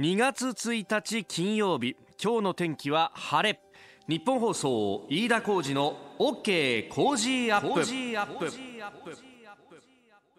2月1日金曜日今日の天気は晴れ日本放送飯田浩司の OK 工事アップ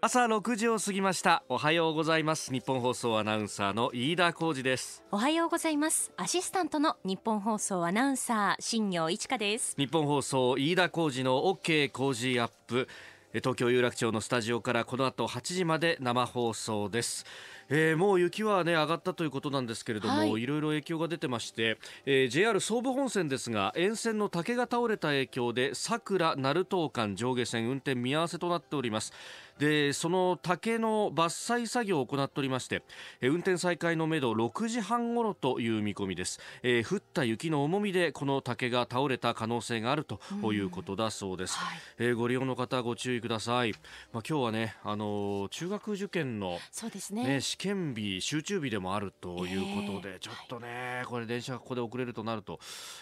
朝6時を過ぎましたおはようございます日本放送アナウンサーの飯田浩司ですおはようございますアシスタントの日本放送アナウンサー新業一華です日本放送飯田浩司の OK 工事アップ東京有楽町のスタジオからこの後8時まで生放送ですえー、もう雪はね上がったということなんですけれども、はい、ろいろ影響が出てまして、えー、JR 総武本線ですが沿線の竹が倒れた影響で桜鳴門間上下線運転見合わせとなっておりますでその竹の伐採作業を行っておりまして運転再開のめど6時半ごろという見込みです、えー、降った雪の重みでこの竹が倒れた可能性があるということだそうです、はい、えー、ご利用の方ご注意ください、まあ、今日はね、あの中学受験の、ね、ね試験日集中日でもあるということで、えー、ちょっとね、はい、これ電車がここで遅れるとなると、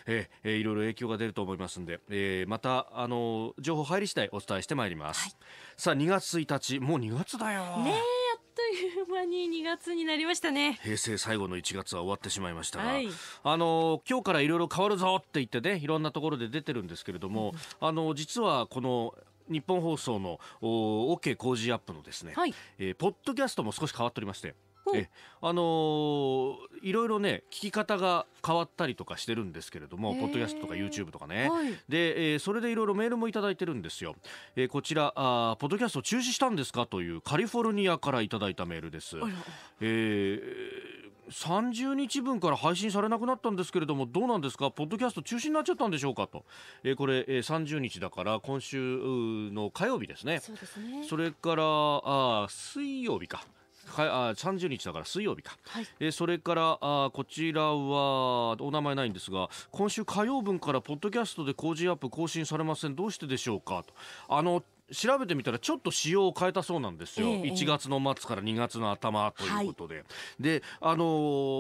えー、いろいろ影響が出ると思いますんで、えー、また、あの情報入り次第お伝えしてまいります、はいさあ2月1日もう2月だよねえという間に2月になりましたね平成最後の1月は終わってしまいましたが、はい、あの今日からいろいろ変わるぞって言ってねいろんなところで出てるんですけれども、うん、あの実はこの日本放送の OK 工事アップのですね、はい、えー、ポッドキャストも少し変わっておりましてえあのー、いろいろね聞き方が変わったりとかしてるんですけれども、えー、ポッドキャストとか YouTube とかね、はい、で、えー、それでいろいろメールも頂いてるんですよ、えー、こちらあ「ポッドキャスト中止したんですか?」というカリフォルニアから頂いたメールです。え30日分から配信されなくなったんですけれどもどうなんですかポッドキャスト中止になっちゃったんでしょうかと、えー、これ、えー、30日だから今週の火曜日ですね、ね、それからあ水曜日かはい、あ30日だから水曜日か、はい、えそれからあこちらはお名前ないんですが今週火曜分からポッドキャストで工事アップ更新されませんどうしてでしょうかとあの調べてみたらちょっと仕様を変えたそうなんですよ、えー、1月の末から2月の頭ということで、はい、であの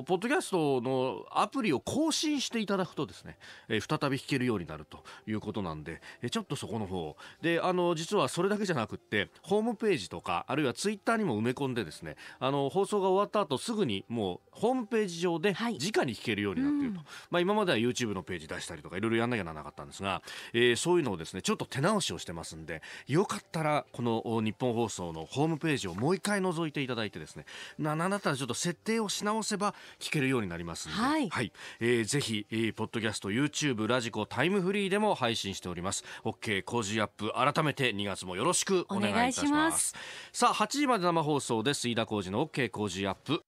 ー、ポッドキャストのアプリを更新していただくとですね、えー、再び弾けるようになるということなんで、えー、ちょっとそこの方であのー、実はそれだけじゃなくってホームページとかあるいはツイッターにも埋め込んでですねあのー、放送が終わった後すぐにもうホームページ上で直に弾けるようになっていると、はいまあ、今までは YouTube のページ出したりとかいろいろやんなきゃならなかったんですが、えー、そういうのをですねちょっと手直しをしてますんでよよかったら、この日本放送のホームページをもう一回覗いていただいてですね、な、なんだったらちょっと設定をし直せば聞けるようになりますので、はい、はい、えー、ぜひ、えー、ポッドキャスト、YouTube、ラジコ、タイムフリーでも配信しております。OK、工事アップ、改めて2月もよろしくお願いいたします。ますさあ、8時まで生放送です。飯田工事の OK 工事アップ。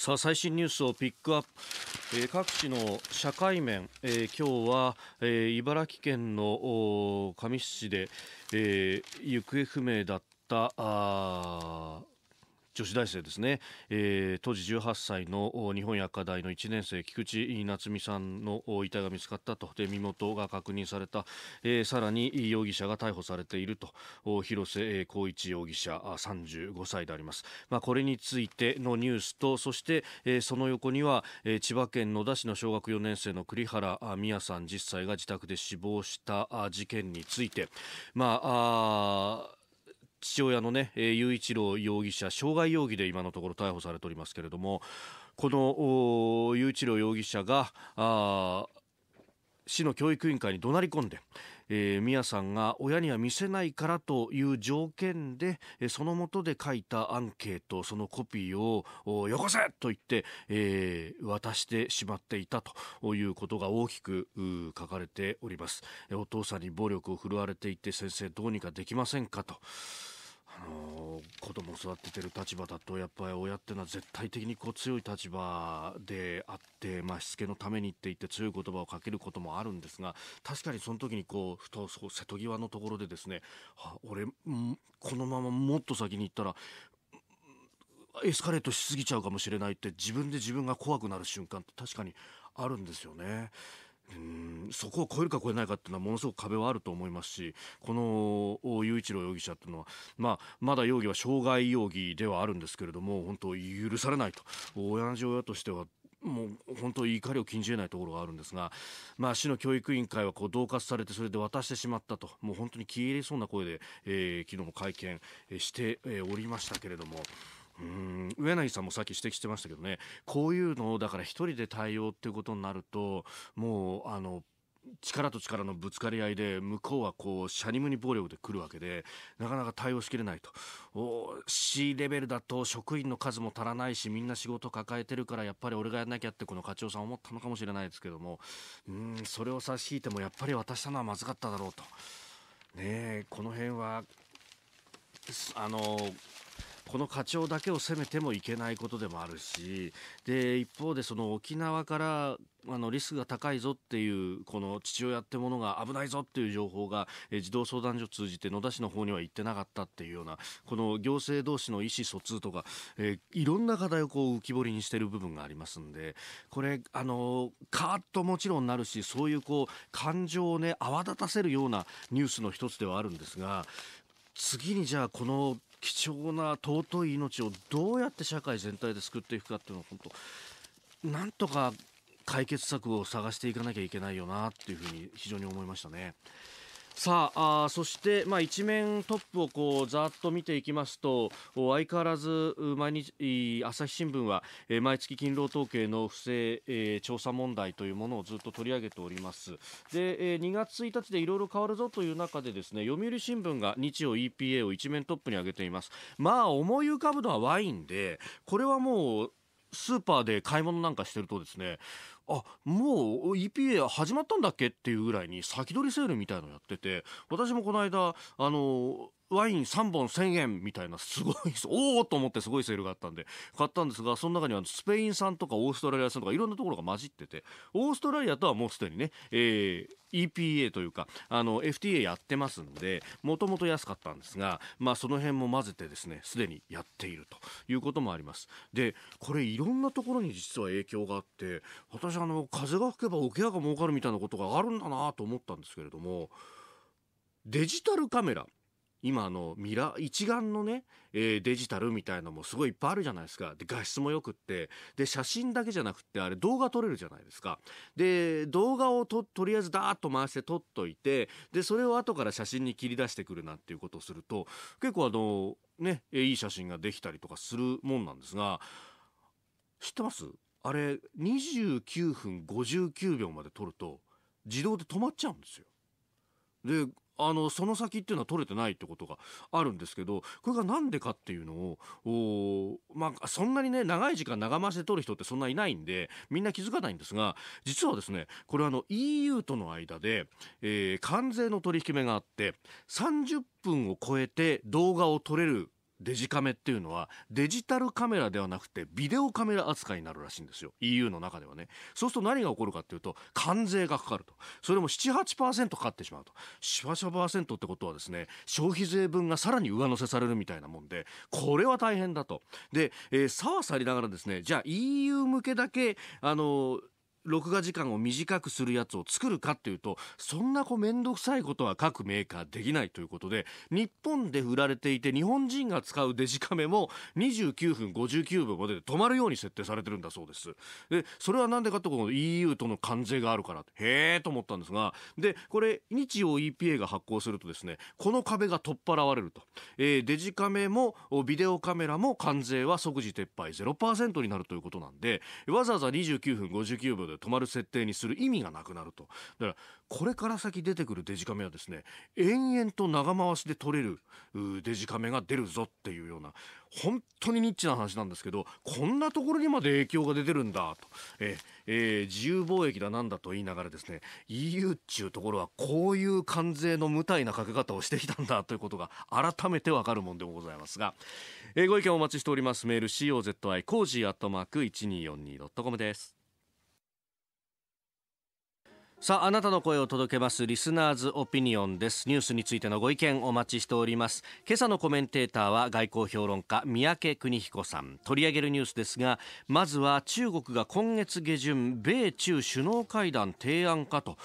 さあ最新ニュースをピックアップ、えー、各地の社会面、えー、今日は、えー、茨城県の神栖市で、えー、行方不明だったあ女子大生ですね、えー、当時18歳の日本薬科大の1年生菊池夏美さんの遺体が見つかったとで身元が確認された、えー、さらに容疑者が逮捕されていると広瀬光一容疑者35歳であります、まあ、これについてのニュースとそして、えー、その横には、えー、千葉県野田市の小学4年生の栗原美也さん10歳が自宅で死亡した事件についてまあ父親のね、え雄一郎容疑者傷害容疑で今のところ逮捕されておりますけれどもこの雄一郎容疑者が市の教育委員会に怒鳴り込んで、えー、宮さんが親には見せないからという条件で、えその下で書いたアンケートそのコピーをよこせと言って、えー、渡してしまっていたということが大きく書かれております、えお父さんに暴力を振るわれていて先生どうにかできませんかと。あの子供を育ててる立場だとやっぱり親ってのは絶対的にこう強い立場であって、まあ、しつけのためにって言って強い言葉をかけることもあるんですが確かにその時にこうふとそう瀬戸際のところでですね俺このままもっと先に行ったらエスカレートしすぎちゃうかもしれないって自分で自分が怖くなる瞬間って確かにあるんですよね。うんそこを超えるか超えないかっていうのはものすごく壁はあると思いますしこの雄一郎容疑者っていうのは、まあ、まだ容疑は傷害容疑ではあるんですけれども本当許されないと親父親としてはもう本当に怒りを禁じ得ないところがあるんですが、まあ、市の教育委員会はこう恫喝されてそれで渡してしまったともう本当に消え入れそうな声で、えー、昨日も会見しておりましたけれども。うん上柳さんもさっき指摘してましたけどねこういうのをだから1人で対応っていうことになるともうあの力と力のぶつかり合いで向こうはこうシャニムに暴力で来るわけでなかなか対応しきれないとお C レベルだと職員の数も足らないしみんな仕事抱えてるからやっぱり俺がやんなきゃってこの課長さん思ったのかもしれないですけどもうんそれを差し引いてもやっぱり渡したのはまずかっただろうとねこの辺はあのこの課長だけを責めてもいけないことでもあるしで一方でその沖縄からあのリスクが高いぞっていうこの父親ってものが危ないぞっていう情報が、え児童相談所通じて野田市の方には行ってなかったっていうようなこの行政同士の意思疎通とか、えいろんな課題をこう浮き彫りにしてる部分がありますんでこれあのカーッともちろんなるしそういうこう感情をね泡立たせるようなニュースの一つではあるんですが次にじゃあこの貴重な尊い命をどうやって社会全体で救っていくかっていうのは本当なんとか解決策を探していかなきゃいけないよなっていうふうに非常に思いましたね。さああそして、まあ、一面トップをこうざっと見ていきますと相変わらず毎日朝日新聞は、えー、毎月勤労統計の不正、えー、調査問題というものをずっと取り上げておりますで、えー、2月1日でいろいろ変わるぞという中でですね読売新聞が日曜 EPA を一面トップに上げていますまあ思い浮かぶのはワインでこれはもうスーパーで買い物なんかしてるとですねあ、もう EPA 始まったんだっけっていうぐらいに先取りセールみたいのやってて、私もこの間、あの、ワイン3本1000円みたいな、すごい、おおと思ってすごいセールがあったんで、買ったんですが、その中にはスペイン産とかオーストラリア産とかいろんなところが混じってて、オーストラリアとはもうすでにね、えー、EPA というか、あの、FTA やってますんで、もともと安かったんですが、まあその辺も混ぜてですね、すでにやっているということもあります。で、これいろんなところに実は影響があって、私あの、風が吹けば桶屋が儲かるみたいなことがあるんだなと思ったんですけれども、デジタルカメラ、今あのミラ一眼のね、えー、デジタルみたいのもすごいいっぱいあるじゃないですかで画質もよくってで写真だけじゃなくてあれ動画撮れるじゃないですかで動画をととりあえずダーッと回して撮っといてでそれを後から写真に切り出してくるなんていうことをすると結構あのねいい写真ができたりとかするもんなんですが知ってますあれ29分59秒まで撮ると自動で止まっちゃうんですよ。であの、その先っていうのは取れてないってことがあるんですけど、これがなんでかっていうのを、まあ、そんなにね、長い時間長回しで取る人ってそんないないんで、みんな気づかないんですが、実はですね、これあの EU との間で、えー、関税の取り引き目があって、30分を超えて動画を撮れるデジカメっていうのはデジタルカメラではなくてビデオカメラ扱いになるらしいんですよ EU の中ではねそうすると何が起こるかっていうと関税がかかるとそれも78%かかってしまうとしントってことはですね消費税分がさらに上乗せされるみたいなもんでこれは大変だとで、えー、さわさりながらですねじゃあ EU 向けだけあのー録画時間を短くするやつを作るかっていうとそんなこう面倒くさいことは各メーカーできないということで日本で売られていて日本人が使うデジカメも29分59分までで止まるように設定されてるんだそうですでそれは何でかってこの EU との関税があるからへえと思ったんですがでこれ日曜 EPA が発行するとですねこの壁が取っ払われると、えー、デジカメもビデオカメラも関税は即時撤廃0%になるということなんでわざわざ29分59分で止まる設定にする意味がなくなると。だから、これから先出てくるデジカメはですね、延々と長回しで撮れるデジカメが出るぞっていうような、本当にニッチな話なんですけど、こんなところにまで影響が出てるんだと。ええー、自由貿易だなんだと言いながらですね、EU っちゅうところはこういう関税の無体なかけ方をしてきたんだということが改めてわかるもんでございますが、えー、ご意見お待ちしております。メール c o z y コージーアットマーク 1242.com です。さあ、あなたの声を届けます。リスナーズオピニオンです。ニュースについてのご意見お待ちしております。今朝のコメンテーターは外交評論家、三宅邦彦さん。取り上げるニュースですが、まずは中国が今月下旬、米中首脳会談提案かと。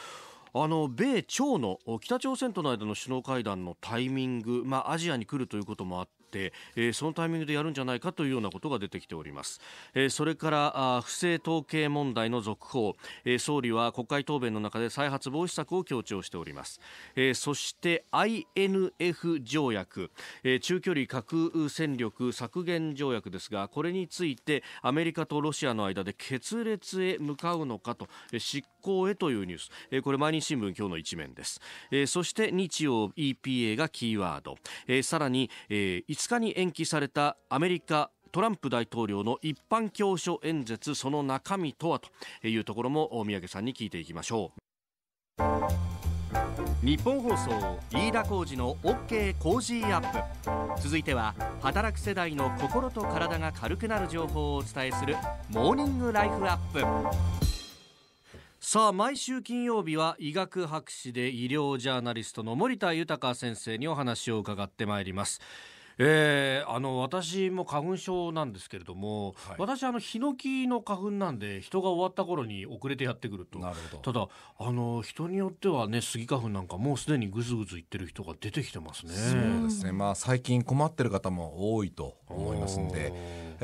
あの米朝の北朝鮮との間の首脳会談のタイミング、まあ、アジアに来るということもあってて、えー、そのタイミングでやるんじゃないかというようなことが出てきております、えー、それからあ不正統計問題の続報、えー、総理は国会答弁の中で再発防止策を強調しております、えー、そして INF 条約、えー、中距離核戦力削減条約ですがこれについてアメリカとロシアの間で決裂へ向かうのかとえ執行へというニュース、えー、これ毎日新聞今日の一面です、えー、そして日曜 EPA がキーワード、えー、さらに、えー、5 2日に延期されたアメリカトランプ大統領の一般教書演説その中身とはというところも宮家さんに聞いていきましょう日本放送飯田浩司の OK コージーアップ続いては働く世代の心と体が軽くなる情報をお伝えするモーニングライフアップさあ毎週金曜日は医学博士で医療ジャーナリストの森田豊先生にお話を伺ってまいりますえー、あの私も花粉症なんですけれども、はい、私あのヒノキの花粉なんで人が終わった頃に遅れてやってくるとなるほどただあの人によってはねスギ花粉なんかもうすでにぐずぐずいってる人が出てきてますねそうですねまあ最近困ってる方も多いと思いますんで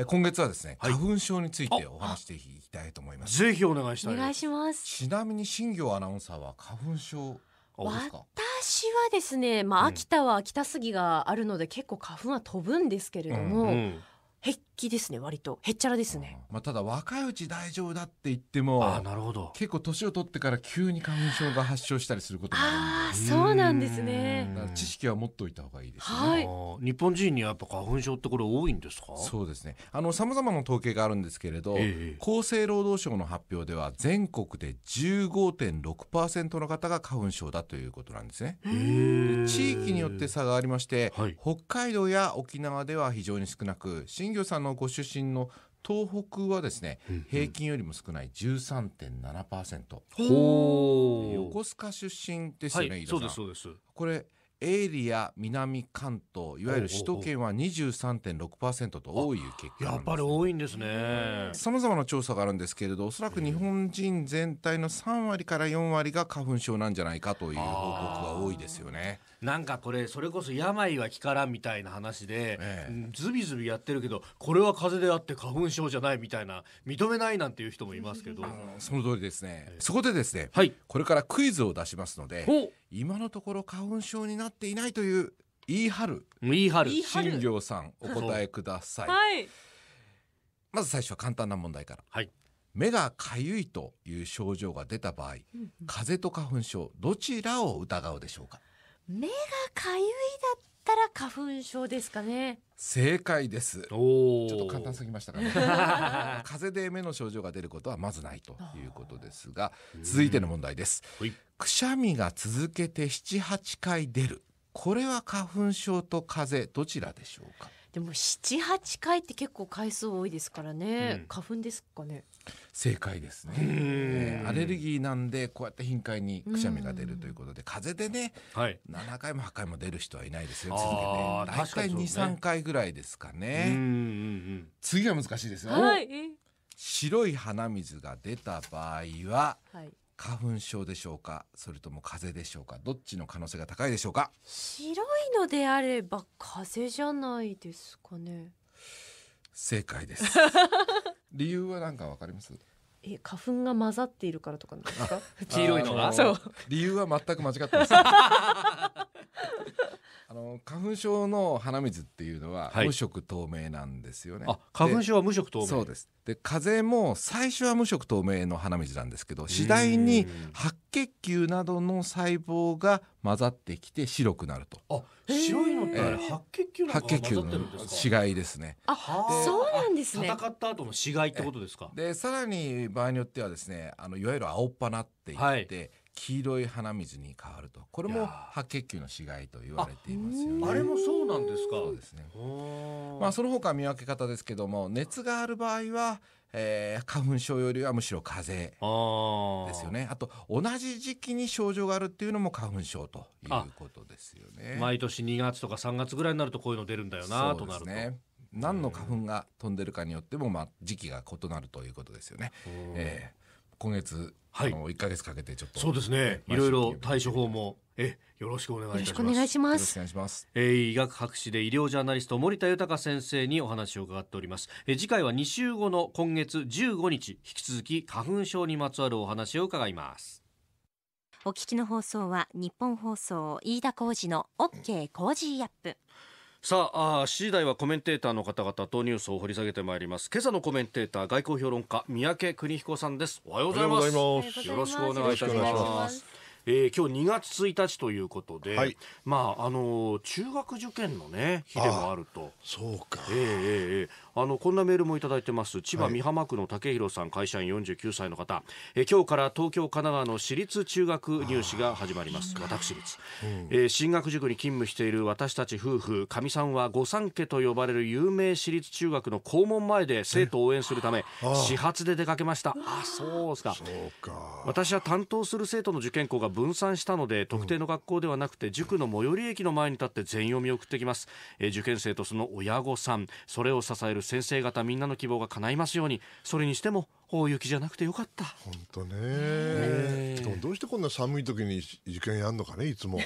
今月はですね、はい、花粉症についてお話していきたいと思いますぜひお願いしたいお願いしますちなみに新業アナウンサーは花粉症ですか私はですね、まあ、秋田は秋田杉があるので結構花粉は飛ぶんですけれども、うんうんへっきですね割とへっちゃらですね、まあ、ただ若いうち大丈夫だって言ってもあなるほど結構年を取ってから急に花粉症が発症したりすることもあるあそうなんですね知識は持っておいた方がいいですね、はい、日本人にやっぱ花粉症ってこれ多いんですかそうですねあのさまざまな統計があるんですけれど、ええ、厚生労働省の発表では全国で15.6%の方が花粉症だということなんですね地域によって差がありまして、はい、北海道や沖縄では非常に少なく新さんのご出身の東北はですね、うんうん、平均よりも少ない13.7%。ほ横須賀出身ですよね、はい、そうですそうです。これエイリア南関東いわゆる首都圏は23.6%と多い結果、ね、やっぱり多いんですねさまざまな調査があるんですけれどおそらく日本人全体の3割から4割が花粉症なんじゃないかという報告が多いですよねなんかこれそれこそ病は気からみたいな話で、ええ、ずびずびやってるけどこれは風邪であって花粉症じゃないみたいな認めないなんていう人もいますけどその通りですね、え、そこでですね、はい、これからクイズを出しますので今のところ花粉症になっていないという言い張る言い張る新庄さんお答えください、はい、まず最初は簡単な問題から、はい、目がかゆいという症状が出た場合、風邪と花粉症どちらを疑うでしょうか目がかゆいだったら花粉症ですかね正解ですちょっと簡単すぎましたかね 風邪で目の症状が出ることはまずないということですが続いての問題ですくしゃみが続けて78回出るこれは花粉症と風邪どちらでしょうかでも七八回って結構回数多いですからね、うん、花粉ですかね正解ですね、えー、アレルギーなんでこうやって頻回にくしゃみが出るということで風邪でね、はい、回も八回も出る人はいないですよ続けて大体二三回ぐらいですかね、次は難しいですよ、はい、白い鼻水が出た場合は、はい、花粉症でしょうかそれとも風邪でしょうかどっちの可能性が高いでしょうか白いのであれば風邪じゃないですかね正解です 理由は何かわかりますえ花粉が混ざっているからとかですか黄色いのが、あの理由は全く間違ってます あの花粉症の鼻水っていうのは、無色透明なんですよね。花粉症は無色透明そうですで風邪も最初は無色透明の鼻水なんですけど次第に白血球などの細胞が混ざってきて白くなると。あ白いのって白血球白血球の死骸ですね。あそうなんですね。戦った後の死骸ってことですか。でさらに場合によってはですねあのいわゆる青っ鼻って言って、はい黄色い鼻水に変わるとこれも白血球の死骸と言われていますよねあれもそうなんですかそうですねまあその他見分け方ですけども熱がある場合はえー、花粉症よりはむしろ風邪ですよねあと同じ時期に症状があるっていうのも花粉症ということですよね毎年2月とか3月ぐらいになるとこういうの出るんだよなとなると、ね、何の花粉が飛んでるかによっても、まあ、時期が異なるということですよね、えー、今月、はい、あの1か月かけてちょっとそうですねいろいろ対処法もえよろしくお願いします。よろしくお願いします。えー、医学博士で医療ジャーナリスト森田豊先生にお話を伺っております。えー、次回は2週後の今月15日、引き続き花粉症にまつわるお話を伺います。お聞きの放送は日本放送飯田浩二の OK コージーアップ。さああ次第はコメンテーターの方々とニュースを掘り下げてまいります今朝のコメンテーター外交評論家三宅邦彦さんですおはようございますよろしくお願いいたしますえー、今日2月1日ということで、はい、まああの中学受験のね日でもあるとそうか、えーえー、あのこんなメールもいただいてます千葉美浜区の武弘さん、会社員49歳の方え今日から東京神奈川の私立中学入試が始まります私立、うん、えー、進学塾に勤務している私たち夫婦かみさんは御三家と呼ばれる有名私立中学の校門前で生徒を応援するため始発で出かけましたあそうですか私は担当する生徒の受験校が分散したので特定の学校ではなくて塾の最寄り駅の前に立って全員を見送ってきます、えー、受験生とその親御さんそれを支えるる先生方みんなの希望が叶いますようにそれにしても大雪じゃなくてよかった本当ね、えどうしてこんな寒い時に受験やるのかねいつも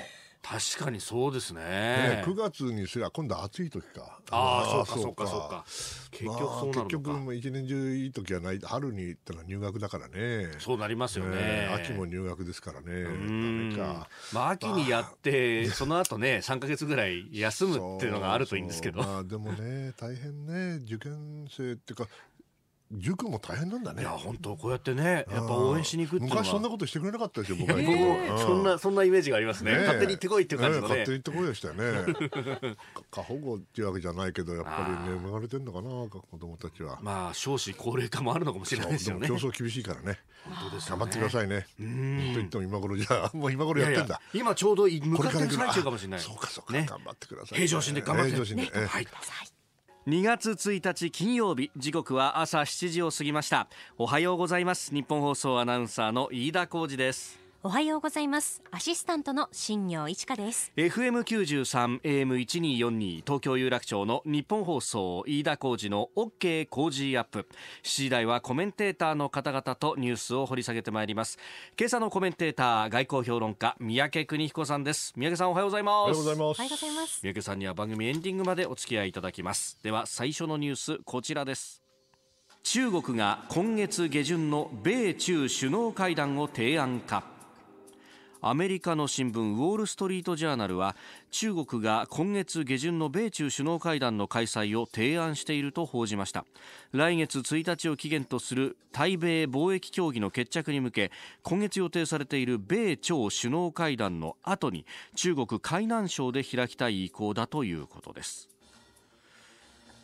確かにそうですねね9月にすば今度暑い時かああそうかそうかそうか、結局そう結局一年中いい時はない春に行ったら入学だからねそうなりますよね、ね、秋も入学ですからねまあ秋にやって、まあ、その後ね3か月ぐらい休むっていうのがあるといいんですけどまあでもね大変ね受験生っていうか塾も大変なんだねいや本当こうやってねやっぱ応援しに行くって昔そんなことしてくれなかったですよ僕は、えー、そんなそんなイメージがありますね、ね、勝手に行ってこいっていう感じのね、ね、勝手に行ってこいでしたよね過 保護っていうわけじゃないけどやっぱりね生まれてんのかな子供たちはまあ少子高齢化もあるのかもしれないですよね競争厳しいからね本当です、ね、頑張ってくださいねうん。と言っても今頃じゃ もう今頃やってんだ今ちょうど向かってる最中かもしれないそうかそうか、頑張ってください平常心で頑張ってください、はい2月1日金曜日時刻は朝7時を過ぎましたおはようございます日本放送アナウンサーの飯田浩二ですおはようございますアシスタントの新業一華です FM93 AM1242 東京有楽町の日本放送飯田浩二の OK 工事アップ次第はコメンテーターの方々とニュースを掘り下げてまいります今朝のコメンテーター外交評論家三宅邦彦さんです三宅さんおはようございますおはようございます三宅さんには番組エンディングまでお付き合いいただきますでは最初のニュースこちらです中国が今月下旬の米中首脳会談を提案かアメリカの新聞ウォール・ストリート・ジャーナルは中国が今月下旬の米中首脳会談の開催を提案していると報じました来月1日を期限とする対米貿易協議の決着に向け今月予定されている米朝首脳会談の後に中国海南省で開きたい意向だということです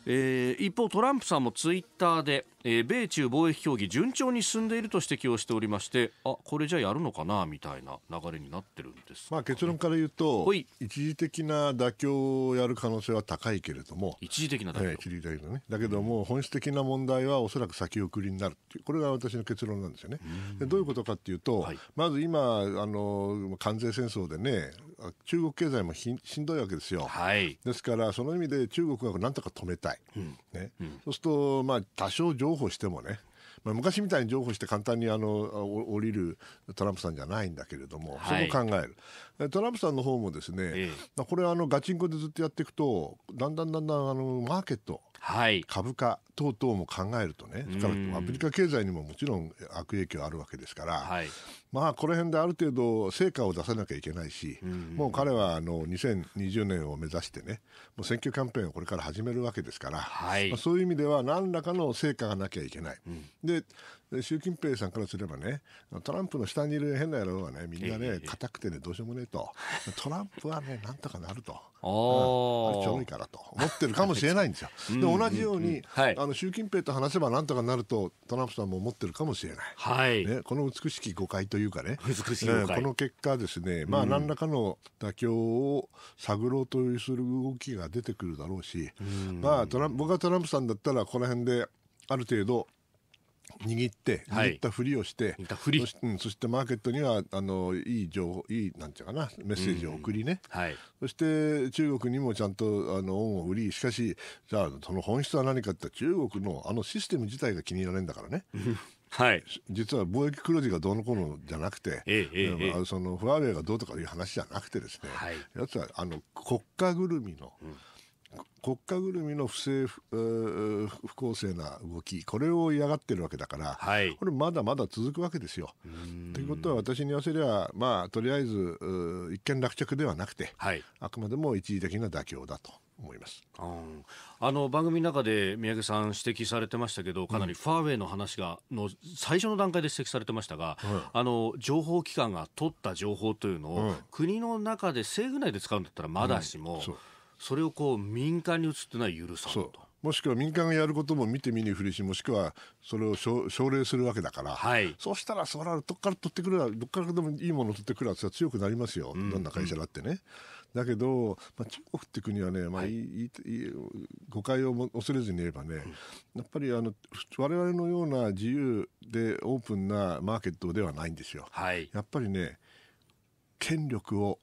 えー、一方、トランプさんもツイッターでえー、米中貿易協議順調に進んでいると指摘をしておりましてあこれじゃやるのかなみたいな流れになってるんです、ね、まあ、結論から言うと一時的な妥協をやる可能性は高いけれども一時的な妥協、えー、一時的なね、だけども、本質的な問題はおそらく先送りになるっていうこれが私の結論なんですよね。でどういうことかというと、はい、まず今あの関税戦争でね中国経済もしんどいわけですよ、はい、ですからその意味で中国がなんとか止めたい、うん、ね、うん、そうすると、まあ、多少上譲歩してもねまあ、昔みたいに譲歩して簡単にあの降りるトランプさんじゃないんだけれども、そこを考える、トランプさんの方もですね、ええ、これあのガチンコでずっとやっていくとだんだんだんだんあのマーケット、はい、株価等々も考えるとねからアフリカ経済にももちろん悪影響あるわけですから、はい、まあこの辺である程度成果を出さなきゃいけないしもう彼はあの2020年を目指してねもう選挙キャンペーンをこれから始めるわけですから、はいまあ、そういう意味では何らかの成果がなきゃいけない。うん、でで習近平さんからすればねトランプの下にいる変な野郎はねみんなね硬くてねどうしようもねえと トランプはねなんとかなると。あ、うん、ちょろいからと思ってるかもしれないんですよ。で同じように、うんうんはい、あの習近平と話せばなんとかなるとトランプさんも思ってるかもしれない、はいね、この美しき誤解というかね美しい、この結果ですね、まあ、何らかの妥協を探ろうとする動きが出てくるだろうし、まあ、トラン僕がトランプさんだったらこの辺である程度握って握ったふりをして、はい、そうん、そしてマーケットにはあのいい情報いいなんていうかなメッセージを送りね、はい、そして中国にもちゃんとあの恩を売りしかしじゃあその本質は何かって中国のあのシステム自体が気に入られいんだからね。はい、実は貿易黒字がどうのこうのじゃなくて、えええ、そのファーウェイがどうとかいう話じゃなくてですね、はい、やつはあの国家ぐるみの、うん国家ぐるみの不正不不公正な動き、これを嫌がってるわけだから、はい、これまだまだ続くわけですよ。ということは私に言わせれば、まあ、とりあえず一件落着ではなくて、はい、あくまでも一時的な妥協だと。思います、うん、あの番組の中で宮家さん指摘されてましたけどかなりファーウェイの話がの最初の段階で指摘されてましたが、うん、あの情報機関が取った情報というのを、うん、国の中で政府内で使うんだったらまだしも。それをこう民間に移ってのは許さんと。もしくは民間がやることも見て見ぬふりし、もしくはそれを奨励するわけだから、はい、そうしたら、そら、どっから取ってくるどっからでもいいものを取ってくるやつは強くなりますよ、うん、どんな会社だってね。だけど、まあ、中国って国はね、まあ、はい、誤解を恐れずに言えばね、うん、やっぱりあの我々のような自由でオープンなマーケットではないんですよ。はい、やっぱりね、権力を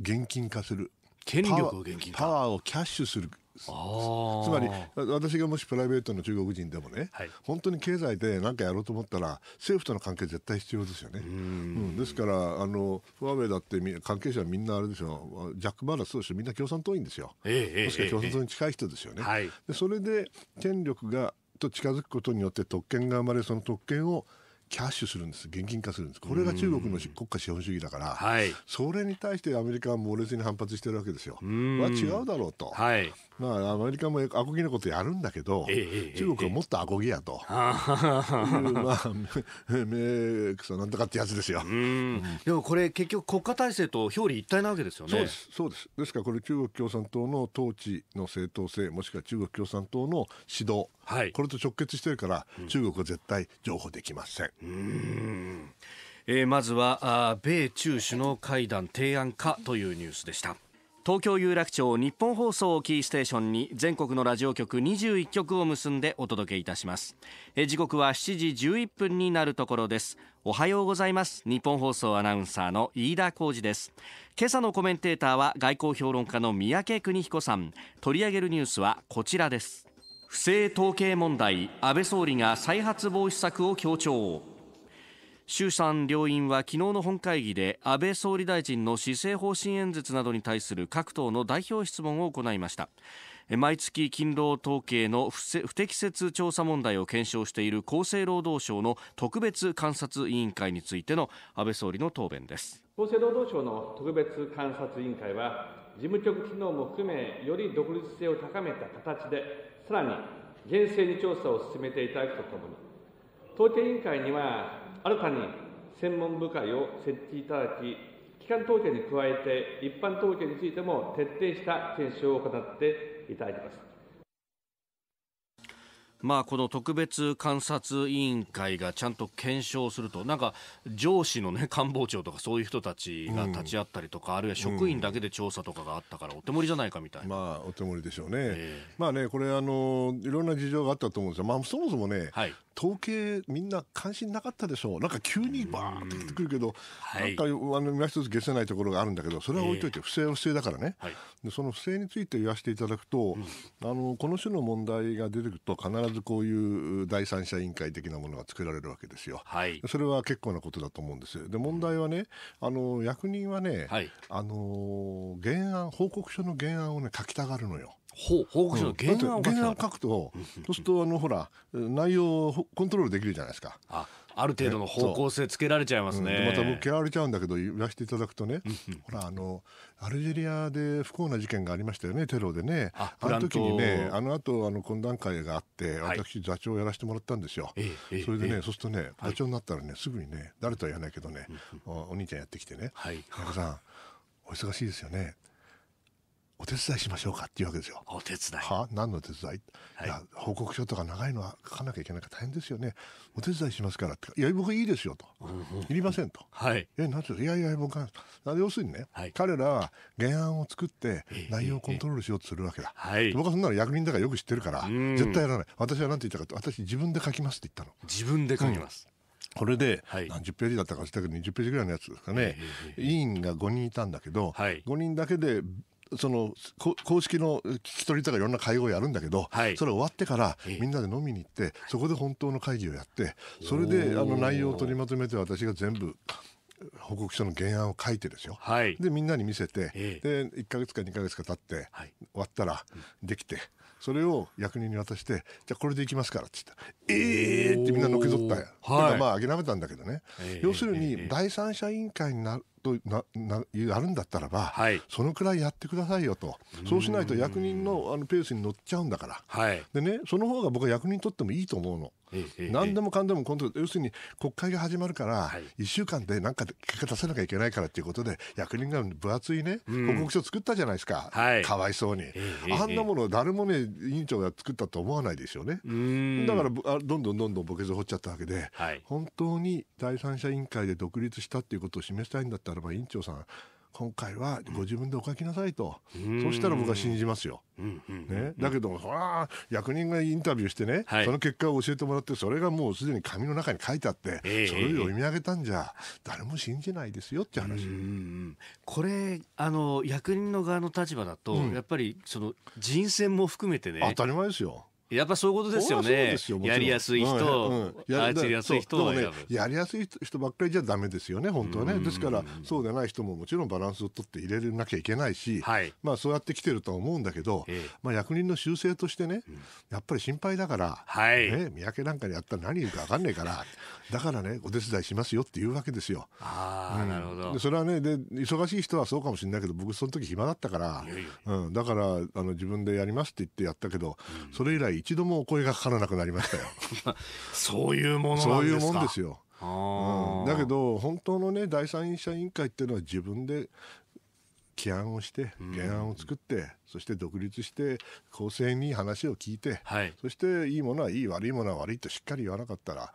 現金化する。権力を現金パワーをキャッシュするつまり私がもしプライベートの中国人でもね、はい、本当に経済で何かやろうと思ったら政府との関係絶対必要ですよね、うん、ですからあのフワウェイだって関係者はみんなあれでしょうジャック・バーラス投うみんな共産党員ですよ、ええ、もしくは共産党に近い人ですよね、ええ、でそれで権力がと近づくことによって特権が生まれその特権をキャッシュするんです現金化するんですこれが中国の国家資本主義だから、はい、それに対してアメリカは猛烈に反発してるわけですよ。は違うだろうと、はい、まあ、アメリカもアコギのことやるんだけど、ええ、中国はもっとアコギやと、ええ、まあ、メ クなんとかってやつですよ、でもこれ、結局、国家体制と表裏一体なわけですよね。そうですそうですですからこれ、中国共産党の統治の正当性、もしくは中国共産党の指導、はい、これと直結してるから、うん、中国は絶対譲歩できません。うんえー、まずはあ米中首脳会談提案かというニュースでした。東京有楽町日本放送をキーステーションに全国のラジオ局21局を結んでお届けいたします時刻は7時11分になるところですおはようございます日本放送アナウンサーの飯田浩二です今朝のコメンテーターは外交評論家の三宅邦彦さん取り上げるニュースはこちらです不正統計問題安倍総理が再発防止策を強調衆参両院は昨日の本会議で安倍総理大臣の施政方針演説などに対する各党の代表質問を行いました毎月勤労統計の不適切調査問題を検証している厚生労働省の特別監察委員会についての安倍総理の答弁です厚生労働省の特別監察委員会は事務局機能も含めより独立性を高めた形でさらに厳正に調査を進めていただくとともに統計委員会には新たに専門部会を設置いただき、機関統計に加えて、一般統計についても徹底した検証を行っていただきます。まあ、この特別監察委員会がちゃんと検証すると、なんか上司の、ね、官房長とかそういう人たちが立ち会ったりとか、あるいは職員だけで調査とかがあったから、お手盛りじゃないかみたいな、うん、まあ、お手盛りでしょうね、えー、まあねこれあの、いろんな事情があったと思うんですよ、まあ、そもそもね、はい、統計みんな関心なかったでしょうなんか急にバーって来てくるけど、はい、なんかあの今一つ消せないところがあるんだけどそれは置いといて不正は不正だからね、えーはい、でその不正について言わせていただくと、うん、あのこの種の問題が出てくると必ずこういう第三者委員会的なものが作られるわけですよ、はい、それは結構なことだと思うんですで問題はねあの役人はね、あの原案報告書の原案を、ね、書きたがるのよ。報告書の原案を書,、原案を書くと、そうするとあのほら内容をコントロールできるじゃないですか。あある程度の方向性つけられちゃいますね。ねまた僕嫌われちゃうんだけど言わせていただくとね、ほらあのアルジェリアで不幸な事件がありましたよねテロでね。あの時にねあの後あの懇談会があって、はい、私座長をやらせてもらったんですよ。ええ、それでね、え、そうするとね座長になったらねすぐにね誰とは言わないけどね、お兄ちゃんやってきてね、はい、中さんお忙しいですよね。お手伝いしましょうかっていうわけですよ。お手伝い。は何の手伝いはい、いや、報告書とか長いのは書かなきゃいけないから大変ですよね。お手伝いしますからって。いや、僕いいですよと。ううん、いりませんと。はい。え、なんていやいや、僕は。要するにね、はい、彼らは原案を作って内容をコントロールしようとするわけだ。はい。僕はそんなの役人だからよく知ってるから、うん、絶対やらない。私は何て言ったかと。私自分で書きますって言ったの。自分で書きます。うんこれで、何十ページだったか知ったけど、20ページぐらいのやつですかね、委員が5人いたんだけど、は5人だけでその公式の聞き取りとかいろんな会合をやるんだけど、はい、それ終わってからみんなで飲みに行ってそこで本当の会議をやってそれであの内容を取りまとめて私が全部報告書の原案を書いてですよ、はい、でみんなに見せて、えで1か月か2か月か経って、はい、終わったらできて、それを役人に渡してじゃあこれでいきますからって言ったええー、ってみんなのけぞったんや、はい、まあ諦めたんだけどね、えー、要するに第三者委員会になとななやるんだったらば、はい、そのくらいやってくださいよと、そうしないと役人のあのペースに乗っちゃうんだから、はい、でね、その方が僕は役人にとってもいいと思うの。何でもかんでも今度、要するに国会が始まるから、1週間で何か結果出さなきゃいけないからということで、役人が分厚いね、報告書作ったじゃないですか、かわいそうに。あんなもの、誰もね、委員長が作ったと思わないですよね。だから、どんどんどんどんボケず掘っちゃったわけで、本当に第三者委員会で独立したっていうことを示したいんだったらば、委員長さん、今回はご自分でお書きなさいと、うん、そしたら僕は信じますよ。うんうん、ね、だけど、ほら、役人がインタビューしてね、はい、その結果を教えてもらって、それがもうすでに紙の中に書いてあって、えー、それを読み上げたんじゃ、誰も信じないですよって話。これあの、役人の側の立場だと、やっぱりその人選も含めてね、当たり前ですよ。やっぱそういうことですよね。よやりやすい人、うんや、りやすい人、ね、やりやすい人ばっかりじゃダメですよね、本当はね。ですから、そうでない人ももちろんバランスを取って入れなきゃいけないし、はい、まあそうやってきてるとは思うんだけど、ええ、まあ役人の修正としてね、やっぱり心配だから、はい、ね、三宅なんかにやったら何言うか分かんないから、だからね、お手伝いしますよっていうわけですよ。ああ、うん、なるほど。それはねで、忙しい人はそうかもしれないけど、僕、その時暇だったから、うん、だからあの、自分でやりますって言ってやったけど、うん、それ以来、一度もお声がかからなくなりましたよ。そういうものそういうもんですよ。うん、だけど、本当のね、第三者委員会っていうのは自分で起案をして原案を作って、そして独立して公正に話を聞いて、はい、そしていいものはいい悪いものは悪いとしっかり言わなかったら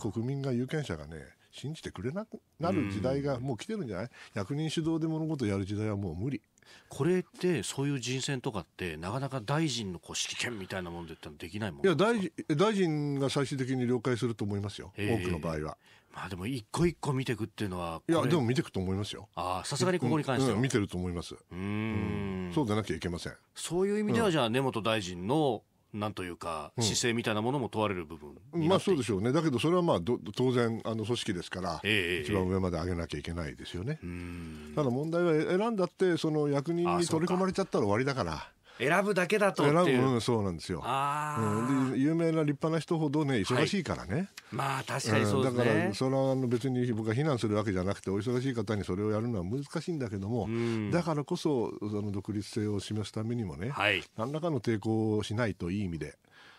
国民が有権者がね信じてくれなくなる時代がもう来てるんじゃない、役人主導で物事をやる時代はもう無理。これってそういう人選とかってなかなか大臣の指揮権みたいなものでってできないもんいや大臣大臣が最終的に了解すると思いますよ多くの場合はまあでも一個一個見ていくっていうのは。いや、でも見ていくと思いますよ。ああ、さすがにここに関しては、うんうん、見てると思います。うん。そうでなきゃいけません。そういう意味では、じゃあ根本大臣の、なんというか、姿勢みたいなものも問われる部分、うん、まあそうでしょうね、だけどそれはまあ当然、あの組織ですから、えー、一番上まで上げなきゃいけないですよね。えー、ただ問題は、選んだって、その役人に取り込まれちゃったら終わりだから。選ぶだけだと選ぶ、うん、そうなんですよ、うんで、有名な立派な人ほどね忙しいからね、はい、まあ確かにそうですね、うん、だからそれは別に僕は非難するわけじゃなくてお忙しい方にそれをやるのは難しいんだけども、うん、だからこそその独立性を示すためにもね、はい、何らかの抵抗をしないといい意味で。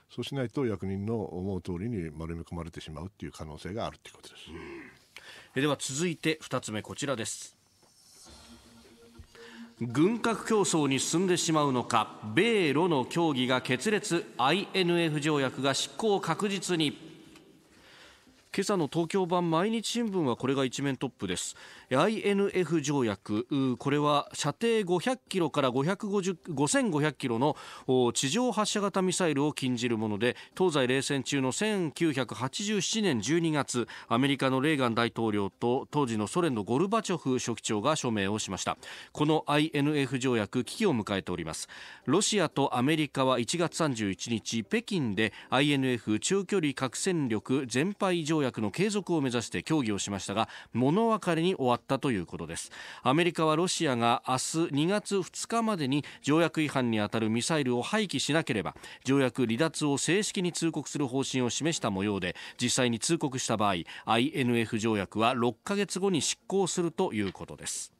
そうしないと役人の思う通りに丸め込まれてしまうっていう可能性があるっていうことです。えでは続いて2つ目こちらです。軍拡競争に進んでしまうのか米ロの協議が決裂 INF 条約が執行確実に今朝の東京版毎日新聞はこれが一面トップです INF 条約これは射程500キロから5500キロの地上発射型ミサイルを禁じるもので東西冷戦中の1987年12月アメリカのレーガン大統領と当時のソ連のゴルバチョフ書記長が署名をしましたこの INF 条約危機を迎えておりますロシアとアメリカは1月31日北京で INF 中距離核戦力全廃条約約の継続を目指して協議をしましたが物別れに終わったということですアメリカはロシアが明日2月2日までに条約違反にあたるミサイルを廃棄しなければ条約離脱を正式に通告する方針を示した模様で実際に通告した場合 INF 条約は6ヶ月後に執行するということです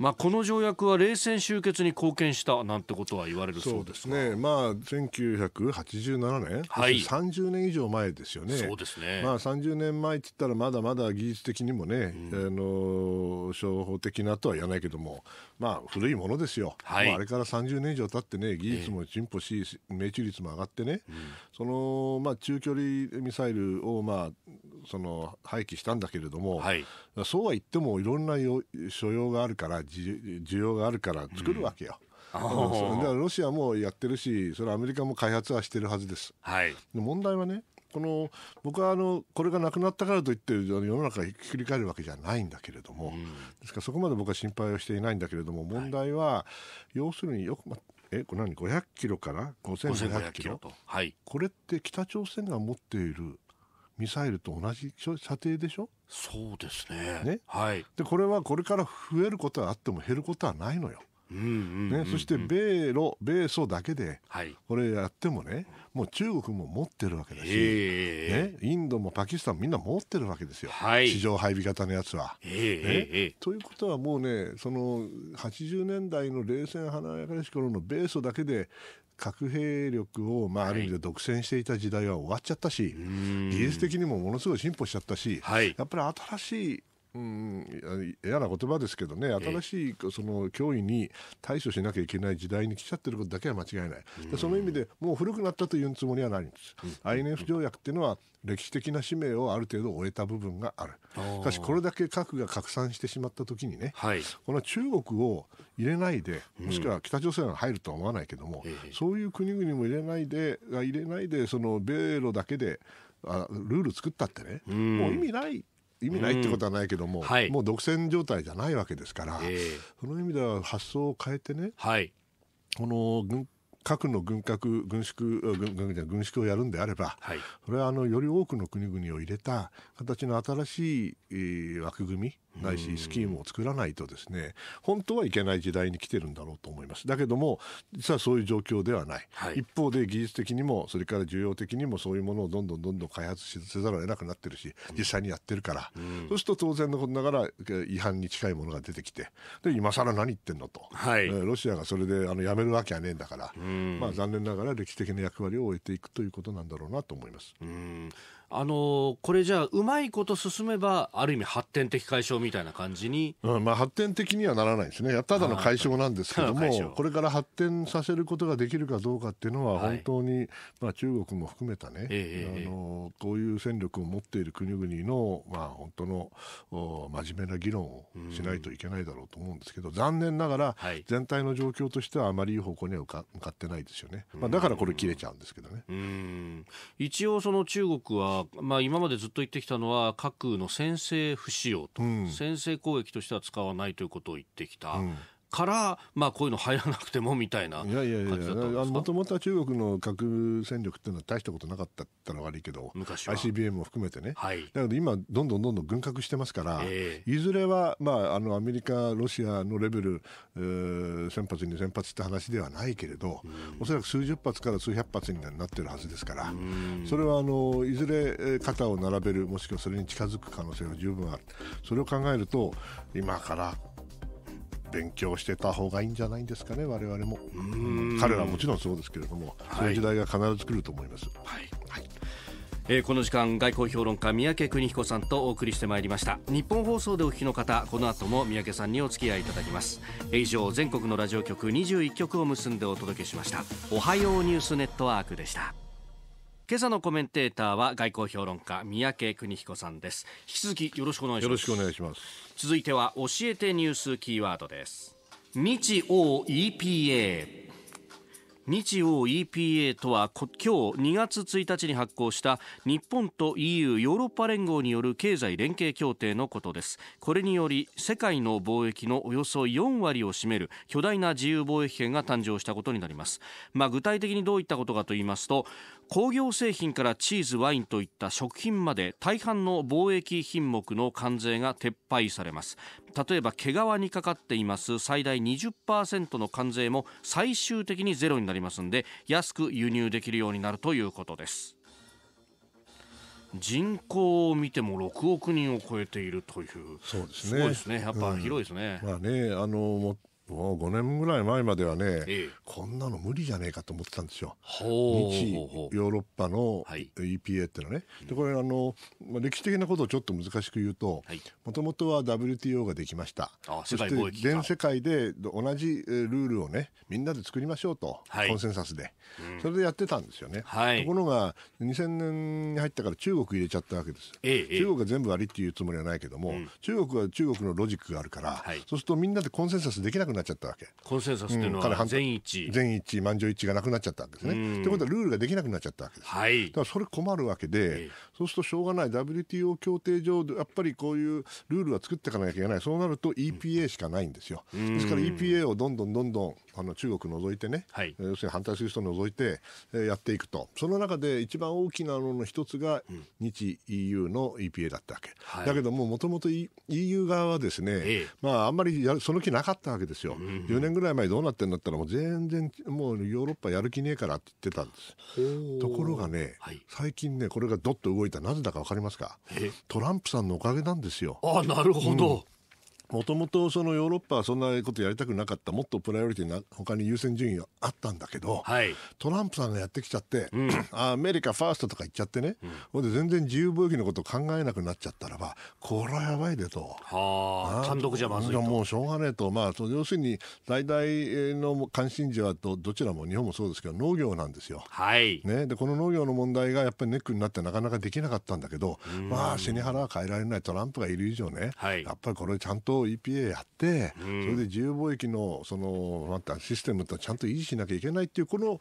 まあ、この条約は冷戦終結に貢献したなんてことは言われるそうですね、まあ、1987年、はい、30年以上前ですよね、そうですねまあ、30年前って言ったら、まだまだ技術的にもね、うん、あの商法的なとは言わないけども、まあ、古いものですよ、はい、あれから30年以上経ってね技術も進歩し、えー、命中率も上がってね、うん、そのまあ、中距離ミサイルを、まあ、その廃棄したんだけれども、はい、そうは言ってもいろんな所要があるから需要があるから作るわけよ。うんだからロシアもやってるしそれアメリカも開発はしてるはずです、はい、で問題はねこの僕はあのこれがなくなったからといって世の中ひっくり返るわけじゃないんだけれども、うん、ですからそこまで僕は心配をしていないんだけれども問題は、要するによく、ま、えこれ何500キロから5500キロキロ、はい、これって北朝鮮が持っているミサイルと同じ射程でしょそうですねね、はい、でこれはこれから増えることはあっても減ることはないのよ。ね、そして米ロ、米ソだけで、これやってもね、もう中国も持ってるわけだし、ね、インドもパキスタンもみんな持ってるわけですよ、はい、市場配備型のやつは。ね、ということはもうね、その80年代の冷戦華やかし頃の米ソだけで、核兵力を、まあ、ある意味で独占していた時代は終わっちゃったし、技術的にもものすごい進歩しちゃったし、やっぱり新しいうん、嫌な言葉ですけどね、新しいその脅威に対処しなきゃいけない時代に来ちゃってることだけは間違いない、でその意味で、もう古くなったというつもりはないんです、うん、INF 条約っていうのは、歴史的な使命をある程度終えた部分がある、しかし、これだけ核が拡散してしまったときにね、はい、この中国を入れないで、もしくは北朝鮮が入るとは思わないけども、うん、そういう国々も入れないで、入れないで、その米ロだけで、あルール作ったってね、もう意味ない意味ないってことはないけども、うんはい、もう独占状態じゃないわけですから、えー、その意味では発想を変えてね、はい、この軍核の軍拡軍縮軍軍縮をやるんであれば、はい、それはあのより多くの国々を入れた形の新しい、枠組みないしスキームを作らないとですね本当はいけない時代に来てるんだろうと思いますだけども実はそういう状況ではない、はい、一方で技術的にもそれから需要的にもそういうものをどんどんどんどん開発しせざるを得なくなってるし実際にやってるから、うん、そうすると当然のことながら違反に近いものが出てきてで今更何言ってんのと、はい、ロシアがそれであのやめるわけはねえんだから、うん、まあ、残念ながら歴史的な役割を終えていくということなんだろうなと思います。うんあのこれじゃあうまいこと進めばある意味発展的解消みたいな感じに、うんまあ、発展的にはならないですねただの解消なんですけどもこれから発展させることができるかどうかっていうのは本当に、はい、まあ、中国も含めたね、えー、あのこういう戦力を持っている国々の、まあ、本当の真面目な議論をしないといけないだろうと思うんですけど、残念ながら全体の状況としてはあまりいい方向には向かってないですよね、まあ、だからこれ切れちゃうんですけどね。一応その中国はまあ、今までずっと言ってきたのは核の先制不使用と、うん、先制攻撃としては使わないということを言ってきた、うん、から、まあ、こういうの入らなくてもみたいな感じだったんですかいやいやもともとは中国の核戦力っていうのは大したことなかったったら悪いけど昔 ICBM も含めてね、はい、だけど今どんどんどんどん軍拡してますから、えー、いずれは、まあ、あのアメリカロシアのレベル、えー、1000発2000発って話ではないけれど、おそらく数十発から数百発になってるはずですから、それはあのいずれ肩を並べるもしくはそれに近づく可能性は十分あるそれを考えると今から勉強してた方がいいんじゃないんですかね、我々も。彼らはもちろんそうですけれども、はい、そういう時代が必ず来ると思います。はい、はいえー、この時間外交評論家三宅邦彦さんとお送りしてまいりました日本放送でお聞きの方この後も三宅さんにお付き合いいただきます以上全国のラジオ局21局を結んでお届けしましたおはようニュースネットワークでした今朝のコメンテーターは外交評論家三宅邦彦さんです引き続きよろしくお願いしますよろしくお願いします続いては教えてニュースキーワードです日欧 EPA 日欧 EPA とは今日2月1日に発行した日本と EU ヨーロッパ連合による経済連携協定のことですこれにより世界の貿易のおよそ4割を占める巨大な自由貿易圏が誕生したことになりますまあ、具体的にどういったことかと言いますと工業製品からチーズワインといった食品まで大半の貿易品目の関税が撤廃されます例えば毛皮にかかっています最大20%の関税も最終的にゼロになりますので安く輸入できるようになるということです人口を見ても6億人を超えているという、そうですね、すごいですね、やっぱ広いですね。うん、まあね、あのももう5年ぐらい前まではね、ええ、こんなの無理じゃねえかと思ってたんですよ。日ヨーロッパの EPA っていうのはね。はい、でこれあの、まあ、歴史的なことをちょっと難しく言うともともとは WTO ができましたそして全世界で同じルールをねみんなで作りましょうと、はい、コンセンサスで、うん、それでやってたんですよね。はい、ところが2000年に入ったから中国入れちゃったわけです。え、中国が全部悪いっていうつもりはないけども、うん、中国は中国のロジックがあるから、そうするとみんなでコンセンサスできなくななっちゃったわけ。コンセンサスっていうのは全一、全一満場一致がなくなっちゃったわけですね。と、いうことはルールができなくなっちゃったわけです、はい、だからそれ困るわけで、えー、そうするとしょうがない WTO 協定上やっぱりこういうルールは作っていかなきゃいけないそうなると EPA しかないんですよ。ですから EPA をどんどんどんどんあの中国除いてね、はい、要するに反対する人を除いてやっていくとその中で一番大きなのの一つが日 EU の EPA だったわけ、はい、だけどももともと EU 側はですね、えー、まああんまりその気なかったわけですよ。よ、うん、10年ぐらい前どうなってんだったらもう全然もうヨーロッパやる気ねえからって言ってたんですところがね、はい、最近ねこれがどっと動いたなぜだか分かりますかトランプさんのおかげなんですよあなるほど、うんもともとそのヨーロッパはそんなことやりたくなかったもっとプライオリティな他に優先順位はあったんだけど、はい、トランプさんがやってきちゃって、うん、アメリカファーストとか言っちゃってね、うん、ほんで全然自由貿易のことを考えなくなっちゃったらばこれはやばいでとは単独じゃまずいともうしょうがねえと、まあ、要するに最大の関心事はどどちらも日本もそうですけど農業なんですよ、はいね、でこの農業の問題がやっぱりネックになってなかなかできなかったんだけど、まあ背に腹は変えられないトランプがいる以上ね、はい、やっぱりこれちゃんと EPA やって、うん、それで自由貿易のその、ま、たシステムとちゃんと維持しなきゃいけないっていうこの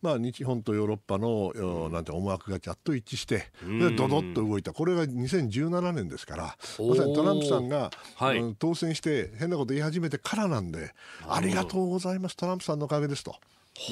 まあ、日本とヨーロッパのなんて思惑がちゃっと一致して、でどどっと動いた、これが2017年ですから、まさにトランプさんが、はい、当選して、変なこと言い始めてからなんで、ありがとうございます、トランプさんのおかげですと。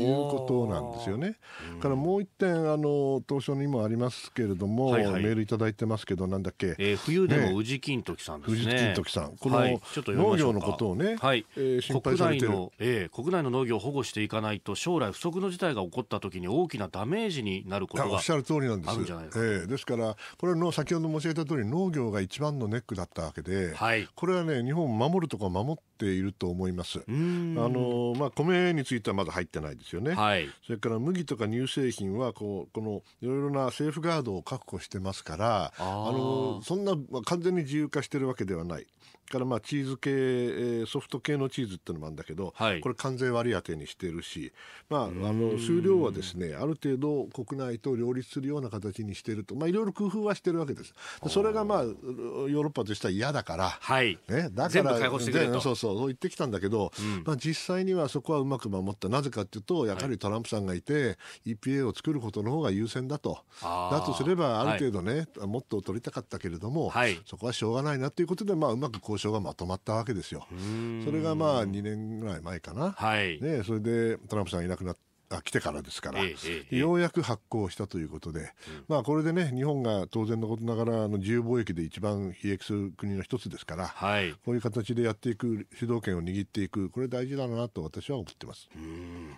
いうことなんですよね。からもう一点あの東証にもありますけれども、はいはい、メールいただいてますけどなんだっけ、えー、冬でも宇治金時さんですね。宇治金時さんこの、はい、農業のことをね、はい、えー、心配されてる国内の、えー、国内の農業を保護していかないと将来不測の事態が起こった時に大きなダメージになることがおっしゃる通りなんです。あえー、ですからこれの先ほど申し上げた通り農業が一番のネックだったわけで、はい、これはね日本を守るとこ守ってていると思います。あのまあ、米についてはまだ入ってないですよね、はい、それから麦とか乳製品はこうこのいろいろなセーフガードを確保してますからああのそんな、まあ、完全に自由化してるわけではないからまあチーズ系、ソフト系のチーズっていうのもあるんだけど、はい、これ関税割り当てにしてるし、まあ、あの数量はですねある程度国内と両立するような形にしてると、まあ、いろいろ工夫はしてるわけです。それが、まあ、ヨーロッパとしては嫌だから、はいね、だからそうそう言ってきたんだけど、うん、まあ、実際にはそこはうまく守ったなぜかというとやはりトランプさんがいて、はい、EPA を作ることの方が優先だとだとすればある程度ね、はい、もっと取りたかったけれども、はい、そこはしょうがないなということで、まあ、うまくう交渉がまとまったわけですよ。それがまあ2年ぐらい前かな。はい、ね、それでトランプさんいなくなあ来てからですから、えええ、ようやく発行したということで、うん、まあこれでね、日本が当然のことながら、あの自由貿易で一番飛躍する国の一つですから、はい、こういう形でやっていく、主導権を握っていく、これ大事だなと私は思ってます。うん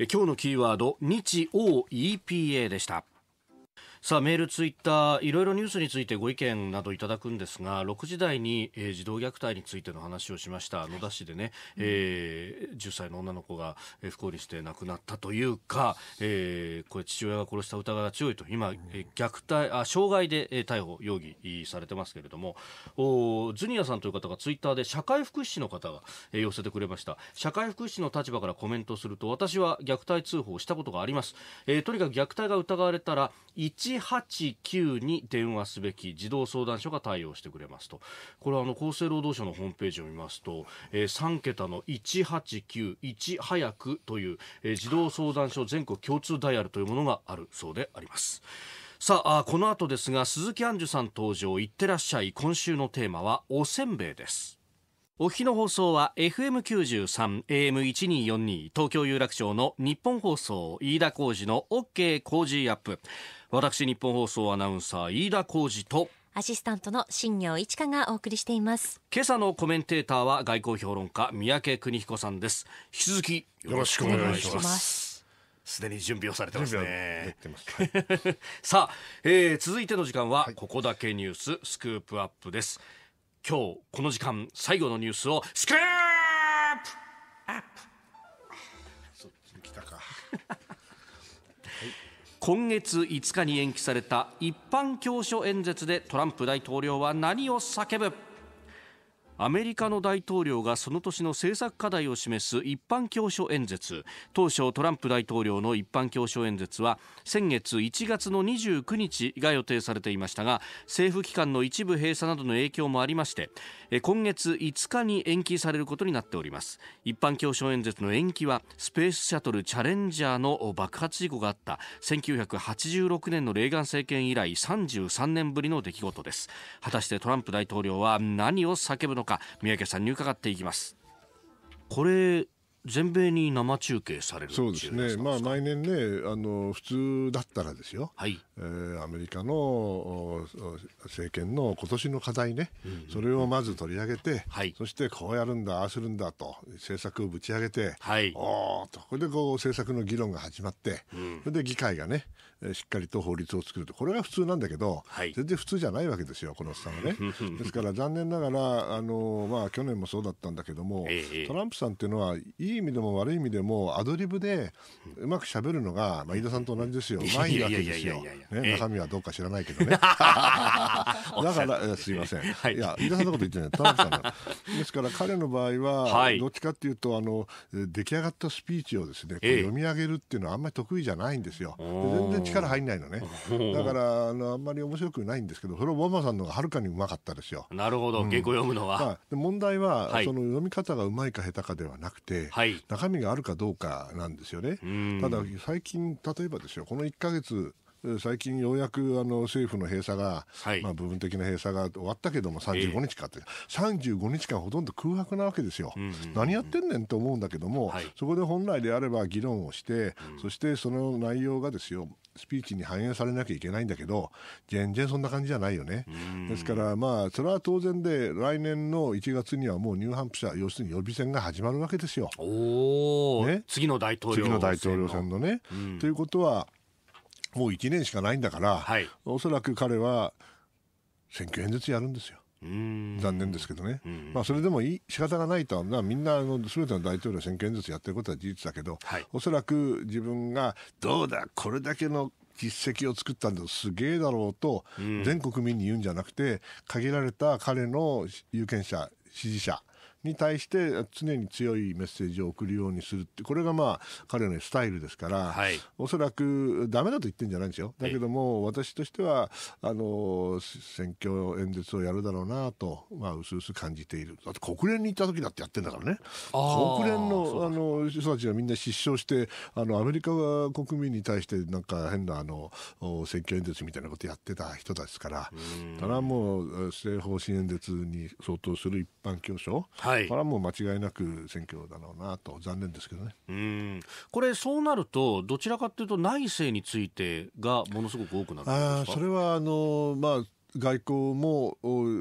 え今日のキーワード、日欧 EPA でした。さあメール、ツイッターいろいろニュースについてご意見などいただくんですが6時台に、えー、児童虐待についての話をしました野田市でね、うえー、10歳の女の子が不幸にして亡くなったというか、えー、これ父親が殺した疑いが強いと今、え虐待あ傷害で、逮捕容疑されてますけれどもおジュニアさんという方がツイッターで社会福祉士の方が、寄せてくれました社会福祉士の立場からコメントすると私は虐待通報をしたことがあります、えとにかく虐待が疑われたら189に電話すべき児童相談所が対応してくれますと。これはあの厚生労働省のホームページを見ますと、えー、3桁の189、1早くという、えー、児童相談所全国共通ダイヤルというものがあるそうであります。さあ、この後ですが、鈴木杏樹さん登場、いってらっしゃい。今週のテーマは、おせんべいです。お日の放送は FM93、AM1242、東京有楽町の日本放送、飯田浩二の OK 工事アップ。私日本放送アナウンサー飯田浩二とアシスタントの新業一華がお送りしています今朝のコメンテーターは外交評論家三宅邦彦さんです引き続きよろしくお願いしますすでに準備をされてますね。さあ、えー、続いての時間は、ここだけニューススクープアップです。今日この時間最後のニュースをスクープアップ。そっちに来たか。今月5日に延期された一般教書演説でトランプ大統領は何を叫ぶアメリカの大統領がその年の政策課題を示す一般教書演説当初トランプ大統領の一般教書演説は先月1月の29日が予定されていましたが政府機関の一部閉鎖などの影響もありまして今月5日に延期されることになっております一般教書演説の延期はスペースシャトルチャレンジャーの爆発事故があった1986年のレーガン政権以来33年ぶりの出来事です果たしてトランプ大統領は何を叫ぶのかか宮さんに伺っていきますこれ全米に生中継されるそうですね、まあ、毎年ねあの、普通だったらですよ、はいえー、アメリカの政権の今年の課題ね、うんそれをまず取り上げて、はい、そしてこうやるんだ、ああするんだと、政策をぶち上げて、はい、おーと、これでこう政策の議論が始まって、うん、それで議会がね、しっかりと法律を作るとこれが普通なんだけど、はい、全然普通じゃないわけですよ、このおっさんはね。ですから残念ながらあの、まあ、去年もそうだったんだけども、ええ、トランプさんっていうのはいい意味でも悪い意味でもアドリブでうまくしゃべるのが、まあ、飯田さんと同じですよ、うまいわけですよ、ね、中身はどうか知らないけどね。だからすいません、はい、いや飯田さんのこと言ってないトランプさんの。ですから彼の場合は、はい、どっちかっていうとあの出来上がったスピーチをですね、え、読み上げるっていうのはあんまり得意じゃないんですよ。全然力入んないのね。だからあのあんまり面白くないんですけど、それをボンマさんの方がはるかにうまかったですよ。なるほど、結構読むのは。問題は、その読み方がうまいか下手かではなくて、中身があるかどうかなんですよね。ただ最近例えばですよ、この1ヶ月最近ようやくあの政府の閉鎖が、はい、まあ、部分的な閉鎖が終わったけども35日かって、えー、35日間ほとんど空白なわけですよ、何やってんねんと思うんだけども、はい、そこで本来であれば議論をして、うん、そしてその内容がですよスピーチに反映されなきゃいけないんだけど、全然そんな感じじゃないよね。ですから、まあ、それは当然で、来年の1月にはもうニューハンプシャー、要するに予備選が始まるわけですよ。おね、次の大統領選の。次の大統領選のね。ということは、もう1年しかないんだから、はい、おそらく彼は選挙演説やるんですよ。残念ですけどね、まあ、それでもいい仕方がないとは、みんなすべての大統領選挙演説やってることは事実だけど、はい、おそらく自分がどうだ、これだけの実績を作ったんだすげえだろうと、全国民に言うんじゃなくて、限られた彼の有権者、支持者に対して常に強いメッセージを送るようにするってこれがまあ彼のスタイルですから、はい、おそらくダメだと言ってんじゃないんですよだけども私としてはあの選挙演説をやるだろうなとまあ薄々感じているだっ国連に行った時だってやってんだからね国連のあの人たちがみんな失笑してあのアメリカは国民に対してなんか変なあの選挙演説みたいなことやってた人ですからただもう施政方針演説に相当する一般教書、ははい、これはもう間違いなく選挙だろうなと、残念ですけどねうんこれ、そうなると、どちらかというと、内政についてがものすごく多くなるあそれはあの、まあ外交も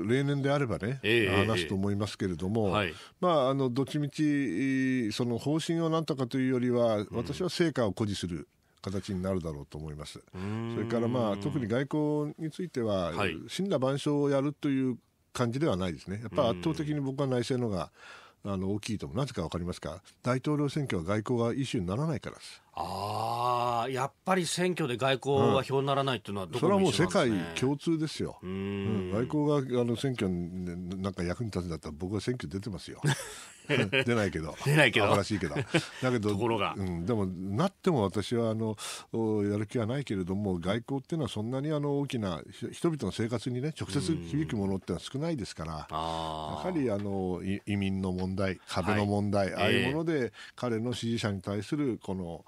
例年であればね、えー、話すと思いますけれども、えーはい、まあ、あのどっちみちその方針をなんとかというよりは、私は成果を誇示する。形になるだろうと思います。それからまあ特に外交については、はい、神羅万象をやるという感じではないですね。やっぱ圧倒的に僕は内政のが、あの大きいとなぜか分かりますか大統領選挙は外交がイシューにならないからです。ああ、やっぱり選挙で外交が票にならないっていうのは、ねうん、それはもう世界共通ですよ。うん、外交があの選挙になんか役に立つんだったら、僕は選挙出てますよ。出ないけど。出ないけど。らしいけど。だけど、ところが。うん、でも、なっても私は、あの、やる気はないけれども、外交っていうのはそんなにあの大きな、人々の生活にね、直接響くものってのは少ないですから、やはり、あの、移民の問題、壁の問題、はい、ああいうもので、えー、彼の支持者に対する、この、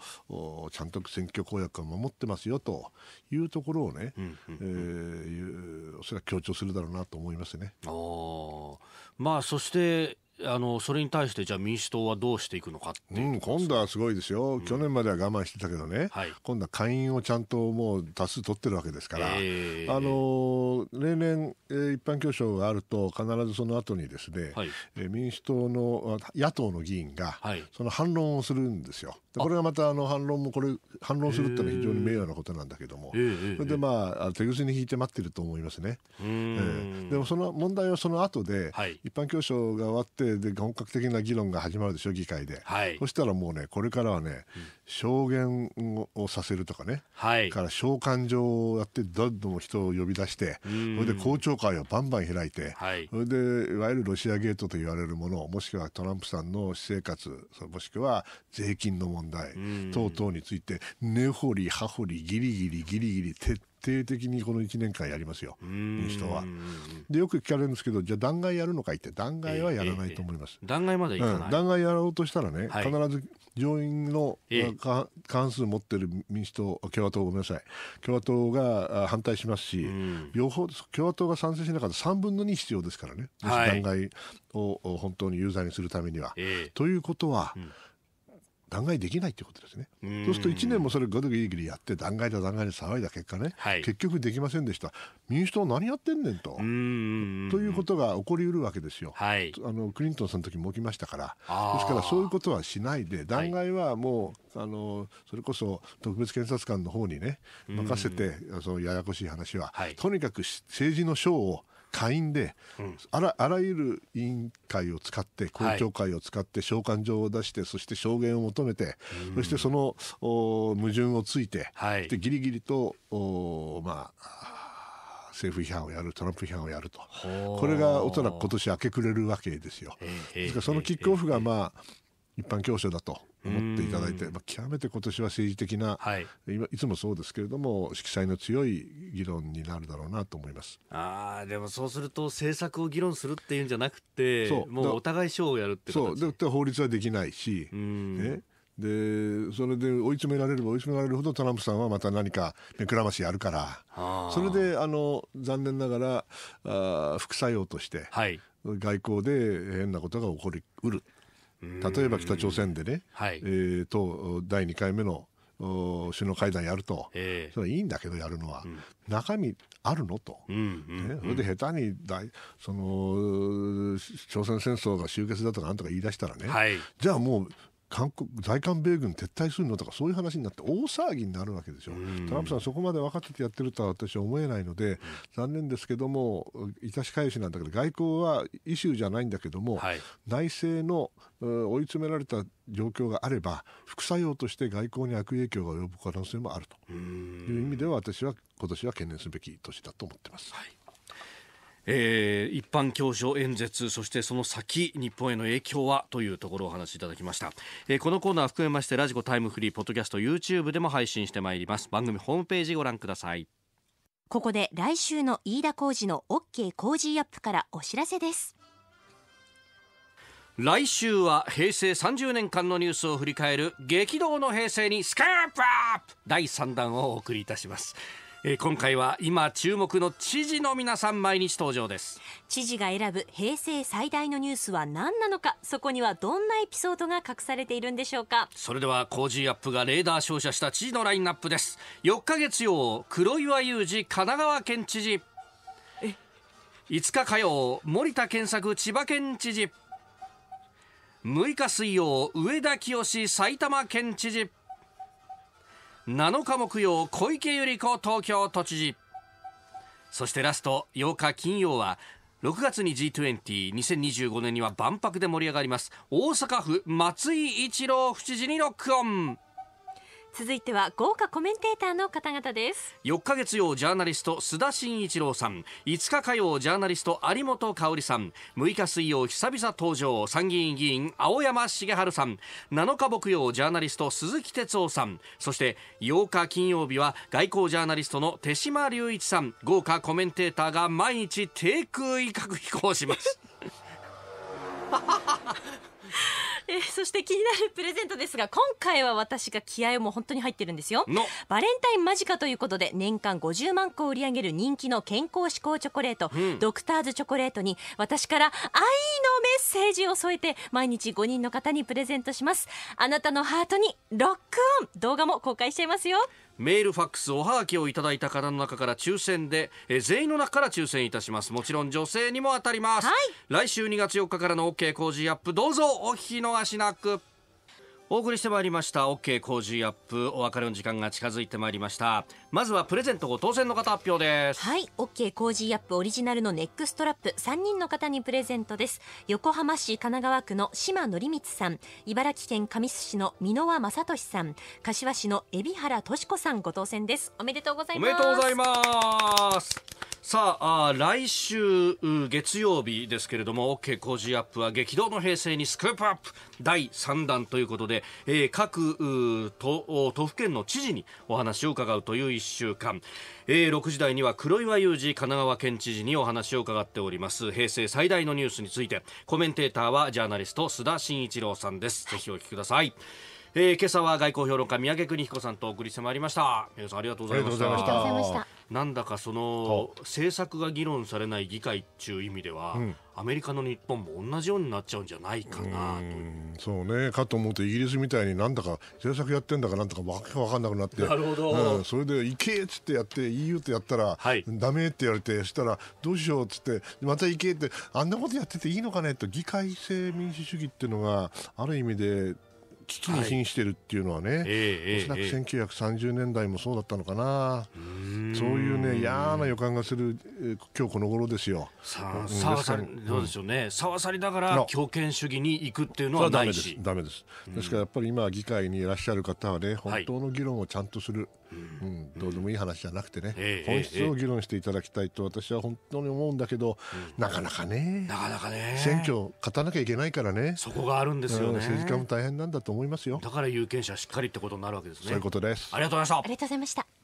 ちゃんと選挙公約を守ってますよというところをね、うんうそ強調するだろうなと思いますね。あまあ、そしてあのそれに対してじゃあ民主党はどうしていくのかう、うん、今度はすごいですよ、うん、去年までは我慢してたけどね、はい、今度は下院をちゃんともう多数取ってるわけですから、えー、あの例年、えー、一般教書があると、必ずその後にですね、はい、えー、民主党の野党の議員が、はい、その反論をするんですよ。これがまたあの反論もこれ反論するってのは非常に名誉なことなんだけども、えー、それでまあ手ぐすに引いて待ってると思いますね。えー、でもその問題はその後で、一般教書が終わってで本格的な議論が始まるでしょ議会で、はい、そしたらもうねこれからはね、うん、証言をさせるとかね、はい、から召喚状をやってどんどん人を呼び出して、それで公聴会をバンバン開いて、はい、それでいわゆるロシアゲートと言われるものもしくはトランプさんの私生活もしくは税金の問題、等々について根掘り葉掘りギリギリギリギリ徹底定的にこの1年間やりますよ、民主党は。で、よく聞かれるんですけど、じゃあ弾劾やるのかいって、弾劾はやらないと思います。えーえー、弾劾までいかない、うん、弾劾やろうとしたらね、はい、必ず上院の、えー、関数持ってる民主党、共和党、ごめんなさい、共和党が反対しますし、よほど共和党が賛成しなかったら3分の2必要ですからね、はい、弾劾を本当に有罪にするためには。ええということは、うん弾劾できないということですね。そうすると1年もそれぐるぐるぎりやって弾劾だ弾劾で騒いだ結果ね、はい、結局できませんでした民主党何やってんねんとということが起こりうるわけですよ、はい、あのクリントンさんの時も起きましたからですからそういうことはしないで弾劾はもう、はい、あのそれこそ特別検察官の方にね任せてそのややこしい話は、とにかく政治の章を会員で、うん、あらあらゆる委員会を使って公聴会を使って召喚状を出して、はい、そして証言を求めて、うん、そしてその矛盾をついて、はい、でギリギリとまあ政府批判をやる、トランプ批判をやると、これがおそらく今年明け暮れるわけですよ。そのキックオフが、まあ一般教書だと思っていただいて、まあ、極めて今年は政治的な、はい、いつもそうですけれども色彩の強い議論になるだろうなと思いますあでもそうすると政策を議論するっていうんじゃなくてそうもうお互い賞をやるってで法律はできないし、でそれで追い詰められれば追い詰められるほどトランプさんはまた何か目くらましやるからそれであの残念ながらあ副作用として、はい、外交で変なことが起こりうる。例えば北朝鮮でね、はい、えー、と第2回目の首脳会談やると、えー、それはいいんだけどやるのは、うん、中身あるのと、うんうんうん、ね、それで下手に大その朝鮮戦争が終結だとかなんとか言い出したらね、はい、じゃあもう韓国在韓米軍撤退するのとかそういう話になって大騒ぎになるわけでしょ、トランプさん、そこまで分かっててやってるとは私は思えないので、残念ですけども、いたしかゆしなんだけど、外交はイシューじゃないんだけども、はい、内政の追い詰められた状況があれば、副作用として外交に悪影響が及ぶ可能性もあるという意味では、私は今年は懸念すべき年だと思ってます。はいえー、一般教書演説そしてその先日本への影響はというところをお話しいただきました、えー、このコーナー含めましてラジコタイムフリーポッドキャスト YouTube でも配信してまいります番組ホームページご覧くださいここで来週の飯田浩二の OK 工事アップからお知らせです来週は平成30年間のニュースを振り返る激動の平成にスカープアップ第3弾をお送りいたしますえー、今回は今注目の知事の皆さん毎日登場です知事が選ぶ平成最大のニュースは何なのかそこにはどんなエピソードが隠されているんでしょうかそれではコージーアップがレーダー照射した知事のラインナップです4日月曜黒岩裕二神奈川県知事5日火曜森田健作千葉県知事6日水曜上田清埼玉県知事7日木曜小池百合子東京都知事そしてラスト8日金曜は6月に G202025 年には万博で盛り上がります大阪府松井一郎府知事にロックオン続いては豪華コメンテーターの方々です4日月曜ジャーナリスト須田慎一郎さん5日火曜ジャーナリスト有本香里さん6日水曜久々登場参議院議員青山茂春さん7日木曜ジャーナリスト鈴木哲夫さんそして8日金曜日は外交ジャーナリストの手嶋隆一さん豪華コメンテーターが毎日低空威嚇飛行します えー、そして気になるプレゼントですが今回は私が気合も本当に入ってるんですよバレンタイン間近ということで年間50万個を売り上げる人気の健康志向チョコレート、うん、ドクターズチョコレートに私から愛のメッセージを添えて毎日5人の方にプレゼントしますあなたのハートにロックオン動画も公開しちゃいますよメールファックスおはがきをいただいた方の中から抽選で、えー、全員の中から抽選いたしますもちろん女性にも当たります、はい来週2月4日からの OK ジーアップどうぞお聞き逃しなくお送りしてまいりました OK ジーアップお別れの時間が近づいてまいりましたまずはプレゼントご当選の方発表ですはい OK コージーアップオリジナルのネックストラップ三人の方にプレゼントです横浜市神奈川区の島則光さん茨城県神栖市の箕輪正俊さん柏市の海老原敏子さんご当選ですおめでとうございますおめでとうございますさああ来週月曜日ですけれども OK ジーアップは激動の平成にスクープアップ第3弾ということで、えー、各都府県の知事にお話を伺うという週間、えー、6時台には黒岩雄二神奈川県知事にお話を伺っております平成最大のニュースについてコメンテーターはジャーナリスト須田慎一郎さんです、ぜひお聞きくださいえー、今朝は外交評論家宮家邦彦さんとお送りしてまいりました皆さんありがとうございましたありがとうございましたなんだかその政策が議論されない議会っていう意味では、うん、アメリカの日本も同じようになっちゃうんじゃないかなとうそうねかと思うとイギリスみたいになんだか政策やってんだかなんとかわけわかんなくなってなるほど、うん、それで行けっつってやって EU とやったら、はい、ダメって言われてしたらどうしようっつってまた行けってあんなことやってていいのかねと議会制民主主義っていうのがある意味で危機に瀕してるっていうのはね、はい、おそらく1930年代もそうだったのかな、えー、そういうね嫌な予感がする今日この頃ですよ。さあ、ささりどうでしょうね、さわさりながら強権主義に行くっていうのはないし、ダメです。ですからやっぱり今議会にいらっしゃる方はね、本当の議論をちゃんとする。はいうん、どうでもいい話じゃなくてね、えー、本質を議論していただきたいと私は本当に思うんだけど、えー、なかなかねなかなかね選挙勝たなきゃいけないからねそこがあるんですよね、政治家も大変なんだと思いますよだから有権者しっかりってことになるわけですねそういうことですありがとうございましたありがとうございました